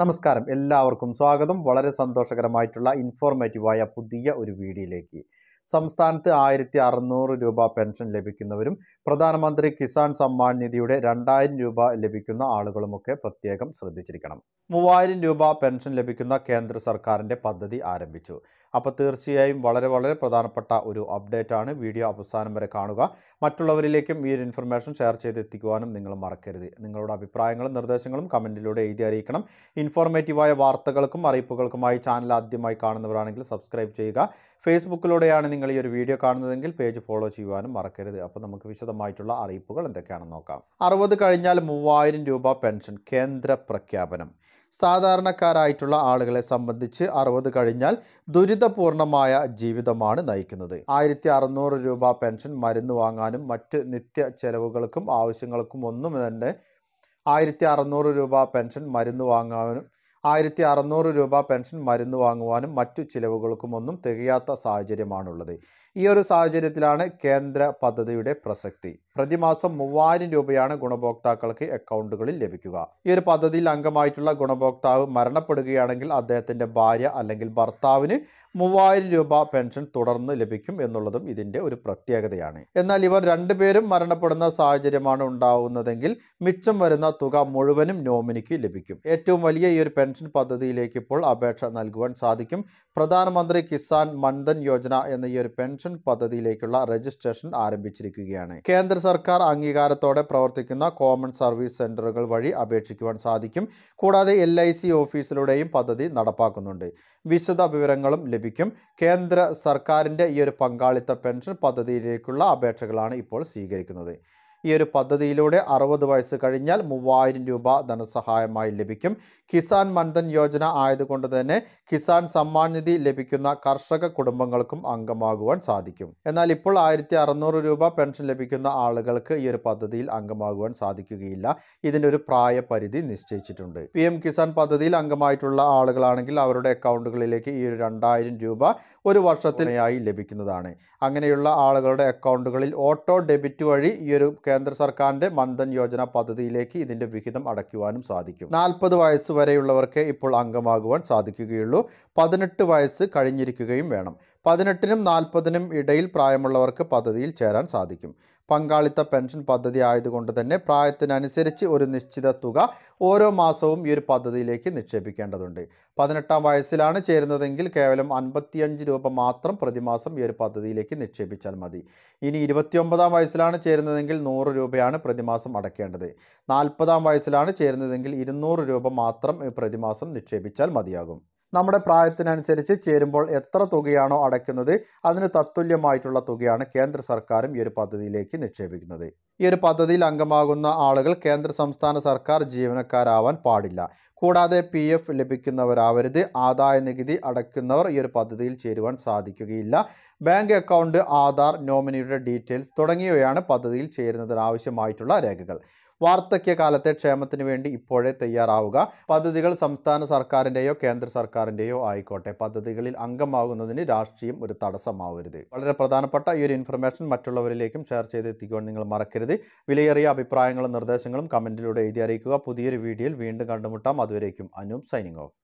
നമസ്കാരം എല്ലാവർക്കും സ്വാഗതം വളരെ സന്തോഷകരമായിട്ടുള്ള ഇൻഫോർമേറ്റീവായ പുതിയ ഒരു വീഡിയോയിലേക്ക് സംസ്ഥാനത്ത് ആയിരത്തി അറുന്നൂറ് രൂപ പെൻഷൻ ലഭിക്കുന്നവരും പ്രധാനമന്ത്രി കിസാൻ സമ്മാൻ നിധിയുടെ രണ്ടായിരം രൂപ ലഭിക്കുന്ന ആളുകളുമൊക്കെ പ്രത്യേകം ശ്രദ്ധിച്ചിരിക്കണം മൂവായിരം രൂപ പെൻഷൻ ലഭിക്കുന്ന കേന്ദ്ര സർക്കാരിൻ്റെ പദ്ധതി ആരംഭിച്ചു അപ്പോൾ തീർച്ചയായും വളരെ വളരെ പ്രധാനപ്പെട്ട ഒരു അപ്ഡേറ്റ് ആണ് വീഡിയോ അവസാനം വരെ കാണുക മറ്റുള്ളവരിലേക്കും ഈ ഒരു ഇൻഫർമേഷൻ ഷെയർ ചെയ്തെത്തിക്കുവാനും നിങ്ങൾ മറക്കരുത് നിങ്ങളുടെ അഭിപ്രായങ്ങളും നിർദ്ദേശങ്ങളും കമൻറ്റിലൂടെ എഴുതി അറിയിക്കണം ഇൻഫോർമേറ്റീവായ വാർത്തകൾക്കും അറിയിപ്പുകൾക്കുമായി ചാനൽ ആദ്യമായി കാണുന്നവരാണെങ്കിൽ സബ്സ്ക്രൈബ് ചെയ്യുക ഫേസ്ബുക്കിലൂടെയാണ് നിങ്ങൾ ഈ ഒരു വീഡിയോ കാണുന്നതെങ്കിൽ പേജ് ഫോളോ ചെയ്യുവാനും മറക്കരുത് അപ്പോൾ നമുക്ക് വിശദമായിട്ടുള്ള അറിയിപ്പുകൾ എന്തൊക്കെയാണെന്ന് നോക്കാം അറുപത് കഴിഞ്ഞാൽ മൂവായിരം രൂപ പെൻഷൻ കേന്ദ്ര പ്രഖ്യാപനം സാധാരണക്കാരായിട്ടുള്ള ആളുകളെ സംബന്ധിച്ച് അറുപത് കഴിഞ്ഞാൽ ദുരിതപൂർണമായ ജീവിതമാണ് നയിക്കുന്നത് ആയിരത്തി അറുന്നൂറ് രൂപ പെൻഷൻ മരുന്ന് വാങ്ങാനും മറ്റ് നിത്യ ചെലവുകൾക്കും ആവശ്യങ്ങൾക്കും ഒന്നും തന്നെ ആയിരത്തി അറുന്നൂറ് രൂപ പെൻഷൻ മരുന്ന് വാങ്ങാനും ആയിരത്തി അറുന്നൂറ് രൂപ പെൻഷൻ മരുന്ന് വാങ്ങുവാനും മറ്റു ചിലവുകൾക്കുമൊന്നും തികയാത്ത സാഹചര്യമാണുള്ളത് ഈ ഒരു സാഹചര്യത്തിലാണ് കേന്ദ്ര പദ്ധതിയുടെ പ്രസക്തി പ്രതിമാസം മൂവായിരം രൂപയാണ് ഗുണഭോക്താക്കൾക്ക് അക്കൗണ്ടുകളിൽ ലഭിക്കുക ഈ ഒരു പദ്ധതിയിൽ അംഗമായിട്ടുള്ള ഗുണഭോക്താവ് മരണപ്പെടുകയാണെങ്കിൽ അദ്ദേഹത്തിൻ്റെ ഭാര്യ അല്ലെങ്കിൽ ഭർത്താവിന് മൂവായിരം രൂപ പെൻഷൻ തുടർന്ന് ലഭിക്കും എന്നുള്ളതും ഇതിൻ്റെ ഒരു പ്രത്യേകതയാണ് എന്നാൽ ഇവർ രണ്ടുപേരും മരണപ്പെടുന്ന സാഹചര്യമാണ് ഉണ്ടാവുന്നതെങ്കിൽ മിച്ചം വരുന്ന തുക മുഴുവനും നോമിനിക്ക് ലഭിക്കും ഏറ്റവും വലിയ ഈ ഒരു പെൻഷൻ പെൻഷൻ പദ്ധതിയിലേക്ക് ഇപ്പോൾ അപേക്ഷ നൽകുവാൻ സാധിക്കും പ്രധാനമന്ത്രി കിസാൻ മൺധൻ യോജന എന്ന ഈ ഒരു പെൻഷൻ പദ്ധതിയിലേക്കുള്ള രജിസ്ട്രേഷൻ ആരംഭിച്ചിരിക്കുകയാണ് കേന്ദ്ര സർക്കാർ അംഗീകാരത്തോടെ പ്രവർത്തിക്കുന്ന കോമൺ സർവീസ് സെന്ററുകൾ വഴി അപേക്ഷിക്കുവാൻ സാധിക്കും കൂടാതെ എൽ ഐ സി ഓഫീസിലൂടെയും പദ്ധതി നടപ്പാക്കുന്നുണ്ട് വിശദ വിവരങ്ങളും ലഭിക്കും കേന്ദ്ര സർക്കാരിൻ്റെ ഈ ഒരു പങ്കാളിത്ത പെൻഷൻ പദ്ധതിയിലേക്കുള്ള അപേക്ഷകളാണ് ഇപ്പോൾ സ്വീകരിക്കുന്നത് ഈ ഒരു പദ്ധതിയിലൂടെ അറുപത് വയസ്സ് കഴിഞ്ഞാൽ മൂവായിരം രൂപ ധനസഹായമായി ലഭിക്കും കിസാൻ മൻധൻ യോജന ആയതുകൊണ്ട് തന്നെ കിസാൻ സമ്മാൻ നിധി ലഭിക്കുന്ന കർഷക കുടുംബങ്ങൾക്കും അംഗമാകുവാൻ സാധിക്കും എന്നാൽ ഇപ്പോൾ ആയിരത്തി അറുന്നൂറ് രൂപ പെൻഷൻ ലഭിക്കുന്ന ആളുകൾക്ക് ഈ ഒരു പദ്ധതിയിൽ അംഗമാകുവാൻ സാധിക്കുകയില്ല ഇതിനൊരു പ്രായപരിധി നിശ്ചയിച്ചിട്ടുണ്ട് പി എം കിസാൻ പദ്ധതിയിൽ അംഗമായിട്ടുള്ള ആളുകളാണെങ്കിൽ അവരുടെ അക്കൗണ്ടുകളിലേക്ക് ഈ ഒരു രണ്ടായിരം രൂപ ഒരു വർഷത്തിനായി ലഭിക്കുന്നതാണ് അങ്ങനെയുള്ള ആളുകളുടെ അക്കൗണ്ടുകളിൽ ഓട്ടോ ഡെബിറ്റ് വഴി ഈ ഒരു കേന്ദ്ര സർക്കാരിൻ്റെ മൻധൻ യോജന പദ്ധതിയിലേക്ക് ഇതിൻ്റെ വിഹിതം അടയ്ക്കുവാനും സാധിക്കും നാൽപ്പത് വയസ്സ് വരെയുള്ളവർക്ക് ഇപ്പോൾ അംഗമാകുവാൻ സാധിക്കുകയുള്ളൂ പതിനെട്ട് വയസ്സ് കഴിഞ്ഞിരിക്കുകയും വേണം പതിനെട്ടിനും നാൽപ്പതിനും ഇടയിൽ പ്രായമുള്ളവർക്ക് പദ്ധതിയിൽ ചേരാൻ സാധിക്കും പങ്കാളിത്ത പെൻഷൻ പദ്ധതി ആയതുകൊണ്ട് തന്നെ പ്രായത്തിനനുസരിച്ച് ഒരു നിശ്ചിത തുക ഓരോ മാസവും ഈ ഒരു പദ്ധതിയിലേക്ക് നിക്ഷേപിക്കേണ്ടതുണ്ട് പതിനെട്ടാം വയസ്സിലാണ് ചേരുന്നതെങ്കിൽ കേവലം അൻപത്തിയഞ്ച് രൂപ മാത്രം പ്രതിമാസം ഈ ഒരു പദ്ധതിയിലേക്ക് നിക്ഷേപിച്ചാൽ മതി ഇനി ഇരുപത്തിയൊമ്പതാം വയസ്സിലാണ് ചേരുന്നതെങ്കിൽ നൂറ് രൂപയാണ് പ്രതിമാസം അടയ്ക്കേണ്ടത് നാൽപ്പതാം വയസ്സിലാണ് ചേരുന്നതെങ്കിൽ ഇരുന്നൂറ് രൂപ മാത്രം പ്രതിമാസം നിക്ഷേപിച്ചാൽ മതിയാകും നമ്മുടെ പ്രായത്തിനനുസരിച്ച് ചേരുമ്പോൾ എത്ര തുകയാണോ അടയ്ക്കുന്നത് അതിന് തത്തുല്യമായിട്ടുള്ള തുകയാണ് കേന്ദ്ര സർക്കാരും ഈ ഒരു പദ്ധതിയിലേക്ക് നിക്ഷേപിക്കുന്നത് ഈ ഒരു പദ്ധതിയിൽ അംഗമാകുന്ന ആളുകൾ കേന്ദ്ര സംസ്ഥാന സർക്കാർ ജീവനക്കാരാവാൻ പാടില്ല കൂടാതെ പി എഫ് ലഭിക്കുന്നവരാവരുത് ആദായ നികുതി അടയ്ക്കുന്നവർ ഈ ഒരു പദ്ധതിയിൽ ചേരുവാൻ സാധിക്കുകയില്ല ബാങ്ക് അക്കൗണ്ട് ആധാർ നോമിനിയുടെ ഡീറ്റെയിൽസ് തുടങ്ങിയവയാണ് പദ്ധതിയിൽ ചേരുന്നതിനാവശ്യമായിട്ടുള്ള രേഖകൾ വാർദ്ധക്യകാലത്തെ ക്ഷേമത്തിന് വേണ്ടി ഇപ്പോഴേ തയ്യാറാവുക പദ്ധതികൾ സംസ്ഥാന സർക്കാരിൻ്റെയോ കേന്ദ്ര സർക്കാരിൻ്റെയോ ആയിക്കോട്ടെ പദ്ധതികളിൽ അംഗമാകുന്നതിന് രാഷ്ട്രീയം ഒരു തടസ്സമാവരുത് വളരെ പ്രധാനപ്പെട്ട ഈ ഒരു ഇൻഫർമേഷൻ മറ്റുള്ളവരിലേക്കും ഷെയർ എത്തിക്കുവാൻ നിങ്ങൾ മറക്കരുത് കരുതി വിലയേറിയ അഭിപ്രായങ്ങളും നിർദ്ദേശങ്ങളും കമൻറ്റിലൂടെ എഴുതി അറിയിക്കുക പുതിയൊരു വീഡിയോയിൽ വീണ്ടും കണ്ടുമുട്ടാം അതുവരേക്കും അനൂപ് സൈനിങ് ഓഫ്